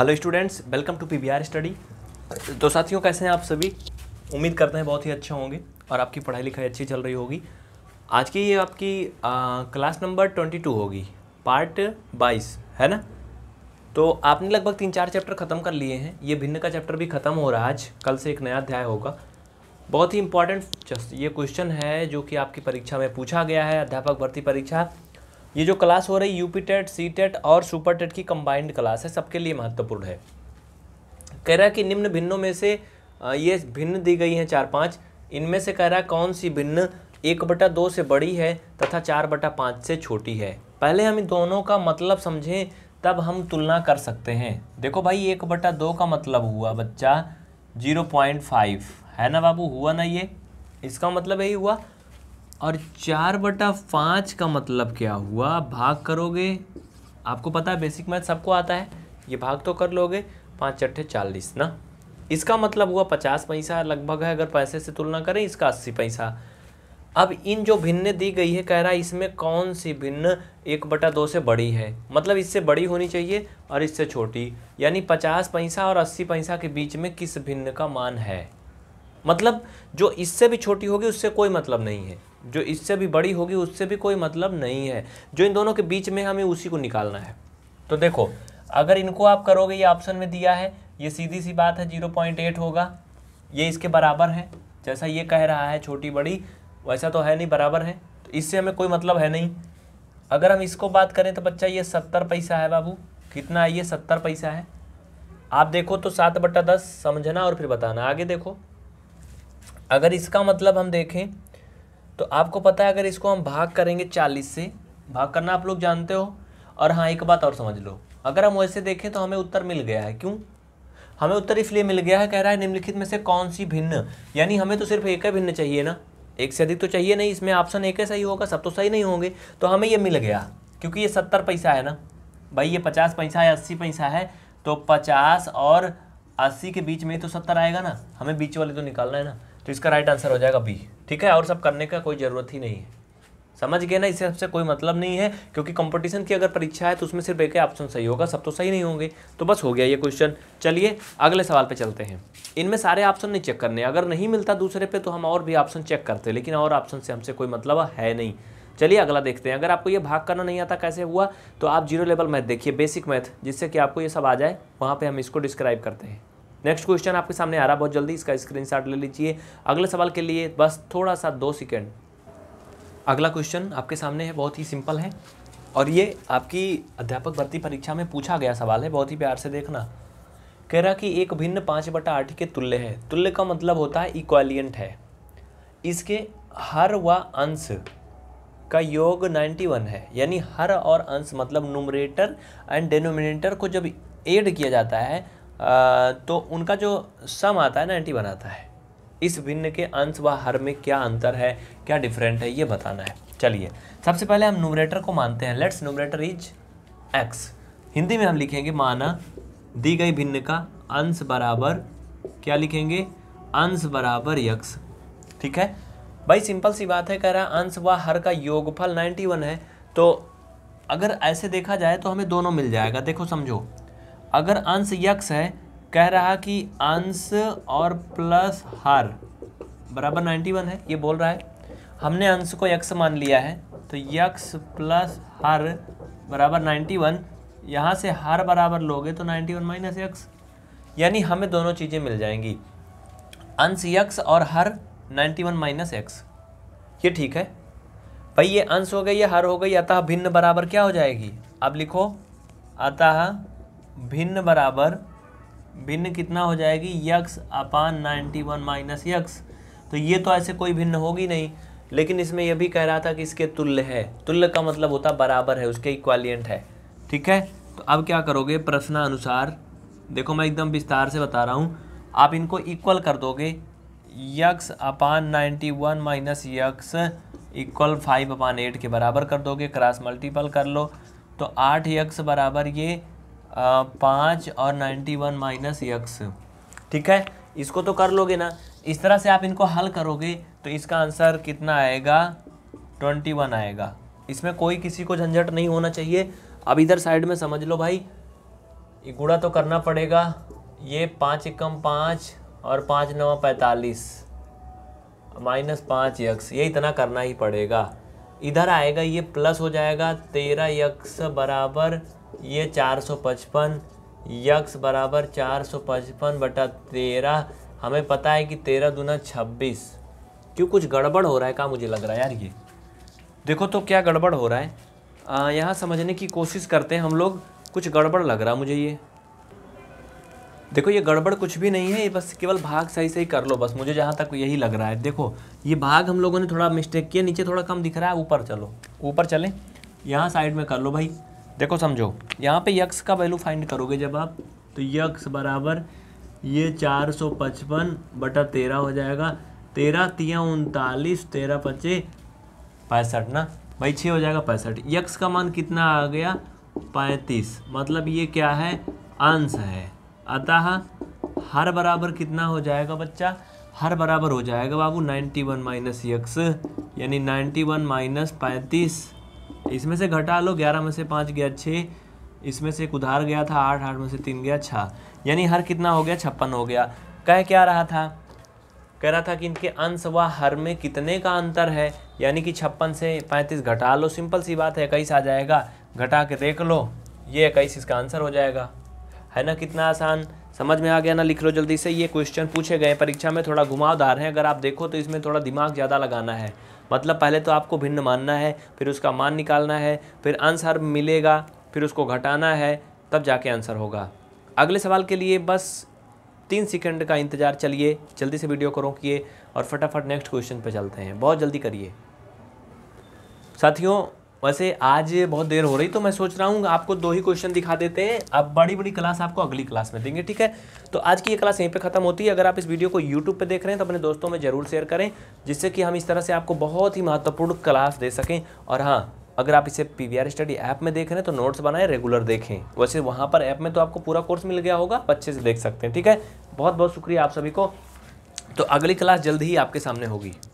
hello students welcome to P study तो साथियों कैसे हैं आप सभी उम्मीद करते हैं बहुत ही अच्छे होंगे और आपकी पढ़ाई लिखाई अच्छी चल रही होगी आज की ये आपकी आ, क्लास नंबर ट्वेंटी टू होगी पार्ट बाईस है ना तो आपने लगभग तीन चार चैप्टर ख़त्म कर लिए हैं ये भिन्न का चैप्टर भी ख़त्म हो रहा है आज कल से एक नया अध्याय होगा बहुत ही इंपॉर्टेंट ये क्वेश्चन है जो कि आपकी परीक्षा में पूछा गया है अध्यापक भर्ती परीक्षा ये जो क्लास हो रही है यूपी टेट सी टेट और सुपर टेट की कंबाइंड क्लास है सबके लिए महत्वपूर्ण है कह रहा है कि निम्न भिन्नों में से ये भिन्न दी गई हैं चार पाँच इनमें से कह रहा है कौन सी भिन्न एक बटा दो से बड़ी है तथा चार बटा पाँच से छोटी है पहले हम इन दोनों का मतलब समझें तब हम तुलना कर सकते हैं देखो भाई एक बटा दो का मतलब हुआ बच्चा जीरो पॉइंट फाइव है ना बाबू हुआ ना ये इसका मतलब यही हुआ और चार बटा पाँच का मतलब क्या हुआ भाग करोगे आपको पता है बेसिक मैथ सबको आता है ये भाग तो कर लोगे पाँच चट्ठे चालीस ना इसका मतलब हुआ पचास पैसा लगभग है अगर पैसे से तुलना करें इसका अस्सी पैसा अब इन जो भिन्न दी गई है कह रहा है इसमें कौन सी भिन्न एक बटा दो से बड़ी है मतलब इससे बड़ी होनी चाहिए और इससे छोटी यानी पचास पैसा और अस्सी पैसा के बीच में किस भिन्न का मान है मतलब जो इससे भी छोटी होगी उससे कोई मतलब नहीं है जो इससे भी बड़ी होगी उससे भी कोई मतलब नहीं है जो इन दोनों के बीच में हमें उसी को निकालना है तो देखो अगर इनको आप करोगे ये ऑप्शन में दिया है ये सीधी सी बात है जीरो पॉइंट एट होगा ये इसके बराबर है जैसा ये कह रहा है छोटी बड़ी वैसा तो है नहीं बराबर है तो इससे हमें कोई मतलब है नहीं अगर हम इसको बात करें तो बच्चा ये सत्तर पैसा है बाबू कितना है ये सत्तर पैसा है आप देखो तो सात बट्टा दस समझना और फिर बताना आगे देखो अगर इसका मतलब हम देखें तो आपको पता है अगर इसको हम भाग करेंगे चालीस से भाग करना आप लोग जानते हो और हाँ एक बात और समझ लो अगर हम वैसे देखें तो हमें उत्तर मिल गया है क्यों हमें उत्तर इसलिए मिल गया है कह रहा है निम्नलिखित में से कौन सी भिन्न यानी हमें तो सिर्फ एक ही भिन्न चाहिए ना एक से अधिक तो चाहिए नहीं इसमें ऑप्शन एक ही सही होगा सब तो सही नहीं होंगे तो हमें ये मिल गया क्योंकि ये सत्तर पैसा है ना भाई ये पचास पैसा है अस्सी पैसा है तो पचास और अस्सी के बीच में तो सत्तर आएगा ना हमें बीच वाले तो निकालना है ना तो इसका राइट आंसर हो जाएगा बी ठीक है और सब करने का कोई ज़रूरत ही नहीं है समझ गए ना इसे सबसे कोई मतलब नहीं है क्योंकि कंपटीशन की अगर परीक्षा है तो उसमें सिर्फ एक ही ऑप्शन सही होगा सब तो सही नहीं होंगे तो बस हो गया ये क्वेश्चन चलिए अगले सवाल पे चलते हैं इनमें सारे ऑप्शन नहीं चेक करने अगर नहीं मिलता दूसरे पे तो हम और भी ऑप्शन चेक करते लेकिन और ऑप्शन से हमसे कोई मतलब है नहीं चलिए अगला देखते हैं अगर आपको ये भाग करना नहीं आता कैसे हुआ तो आप जीरो लेवल मैथ देखिए बेसिक मैथ जिससे कि आपको ये सब आ जाए वहाँ पर हम इसको डिस्क्राइब करते हैं नेक्स्ट क्वेश्चन आपके सामने आ रहा बहुत जल्दी इसका स्क्रीन ले लीजिए अगले सवाल के लिए बस थोड़ा सा दो सेकेंड अगला क्वेश्चन आपके सामने है बहुत ही सिंपल है और ये आपकी अध्यापक भर्ती परीक्षा में पूछा गया सवाल है बहुत ही प्यार से देखना कह रहा कि एक भिन्न पाँच बटा आठ के तुल्य है तुल्य का मतलब होता है इक्वालियंट है इसके हर व अंश का योग 91 है यानी हर और अंश मतलब नूमरेटर एंड डेनोमिनेटर को जब एड किया जाता है तो उनका जो सम आता है नाइन्टी बनाता है इस भिन्न के अंश व हर में क्या अंतर है क्या डिफरेंट है ये बताना है चलिए सबसे पहले हम नूमरेटर को मानते हैं let's numerator is X Hindi में हम लिखेंगे माना दी गई भिन्न का अंश बराबर क्या लिखेंगे अंश बराबर यक्स ठीक है भाई सिंपल सी बात है कह रहा है अंश व हर का योगफल 91 है तो अगर ऐसे देखा जाए तो हमें दोनों मिल जाएगा देखो समझो अगर अंश यक्स है कह रहा कि अंश और प्लस हर बराबर नाइन्टी वन है ये बोल रहा है हमने अंश को यक्स मान लिया है तो यक्स प्लस हर बराबर नाइन्टी वन यहाँ से हर बराबर लोगे तो नाइन्टी वन माइनस यक्स यानी हमें दोनों चीज़ें मिल जाएंगी अंश यक्स और हर नाइन्टी वन माइनस एक्स ये ठीक है भाई ये अंश हो गई या हर हो गई अतः भिन्न बराबर क्या हो जाएगी अब लिखो अतः भिन्न बराबर भिन्न कितना हो जाएगी X upon ninety one minus X तो ये तो ऐसे कोई भिन्न होगी नहीं लेकिन इसमें यह भी कह रहा था कि इसके तुल्य है तुल्य का मतलब होता बराबर है उसके इक्वालियंट है ठीक है तो अब क्या करोगे प्रश्नानुसार देखो मैं एकदम विस्तार से बता रहा हूँ आप इनको इक्वल कर दोगे X upon ninety one minus X equal five upon eight के बराबर कर दोगे क्रॉस मल्टीपल कर लो तो आठ यक्स बराबर ये पाँच और नाइन्टी वन माइनस यक्स ठीक है इसको तो कर लोगे ना इस तरह से आप इनको हल करोगे तो इसका आंसर कितना आएगा ट्वेंटी वन आएगा इसमें कोई किसी को झंझट नहीं होना चाहिए अब इधर साइड में समझ लो भाई ये गुड़ा तो करना पड़ेगा ये पाँच एकम पाँच और पाँच नौ पैंतालीस माइनस पाँच यक्स ये इतना करना ही पड़ेगा इधर आएगा ये प्लस हो जाएगा तेरह यक्स बराबर ये चार सौ पचपन यक्स बराबर चार सौ पचपन बटा तेरह हमें पता है कि तेरह दूना छब्बीस क्यों कुछ गड़बड़ हो रहा है का मुझे लग रहा है यार ये देखो तो क्या गड़बड़ हो रहा है यहाँ समझने की कोशिश करते हैं हम लोग कुछ गड़बड़ लग रहा मुझे ये देखो ये गड़बड़ कुछ भी नहीं है ये बस केवल भाग सही सही कर लो बस मुझे जहाँ तक यही लग रहा है देखो ये भाग हम लोगों ने थोड़ा मिस्टेक किया नीचे थोड़ा कम दिख रहा है ऊपर चलो ऊपर चलें यहाँ साइड में कर लो भाई देखो समझो यहाँ पे यक्स का वैल्यू फाइंड करोगे जब आप तो यक्स बराबर ये चार सौ पचपन बटा तेरह हो जाएगा तेरह तिया उनतालीस तेरह पचे पैंसठ ना भाई छः हो जाएगा पैंसठ यक्स का मान कितना आ गया पैंतीस मतलब ये क्या है अंश है अतः हर बराबर कितना हो जाएगा बच्चा हर बराबर हो जाएगा बाबू नाइन्टी वन माइनस यक्स यानी नाइन्टी वन माइनस पैंतीस इसमें से घटा लो ग्यारह में से पाँच गया छः इसमें से एक उधार गया था आठ आठ में से तीन गया छः यानी हर कितना हो गया छप्पन हो गया कह क्या रहा था कह रहा था कि इनके अंश व हर में कितने का अंतर है यानी कि छप्पन से पैंतीस घटा लो सिंपल सी बात है इक्कीस आ जाएगा घटा के देख लो ये इक्कीस इसका आंसर हो जाएगा है ना कितना आसान समझ में आ गया ना लिख लो जल्दी से ये क्वेश्चन पूछे गए परीक्षा में थोड़ा घुमावदार है अगर आप देखो तो इसमें थोड़ा दिमाग ज़्यादा लगाना है मतलब पहले तो आपको भिन्न मानना है फिर उसका मान निकालना है फिर आंसर मिलेगा फिर उसको घटाना है तब जाके आंसर होगा अगले सवाल के लिए बस तीन सेकंड का इंतज़ार चलिए जल्दी से वीडियो को रोकिए और फटाफट नेक्स्ट क्वेश्चन पर चलते हैं बहुत जल्दी करिए साथियों वैसे आज बहुत देर हो रही तो मैं सोच रहा हूँ आपको दो ही क्वेश्चन दिखा देते हैं अब बड़ी बड़ी क्लास आपको अगली क्लास में देंगे ठीक है तो आज की ये क्लास यहीं पे खत्म होती है अगर आप इस वीडियो को यूट्यूब पे देख रहे हैं तो अपने दोस्तों में ज़रूर शेयर करें जिससे कि हम इस तरह से आपको बहुत ही महत्वपूर्ण क्लास दे सकें और हाँ अगर आप इसे पी स्टडी ऐप में देख रहे हैं तो नोट्स बनाए रेगुलर देखें वैसे वहाँ पर ऐप में तो आपको पूरा कोर्स मिल गया होगा अच्छे से देख सकते हैं ठीक है बहुत बहुत शुक्रिया आप सभी को तो अगली क्लास जल्द ही आपके सामने होगी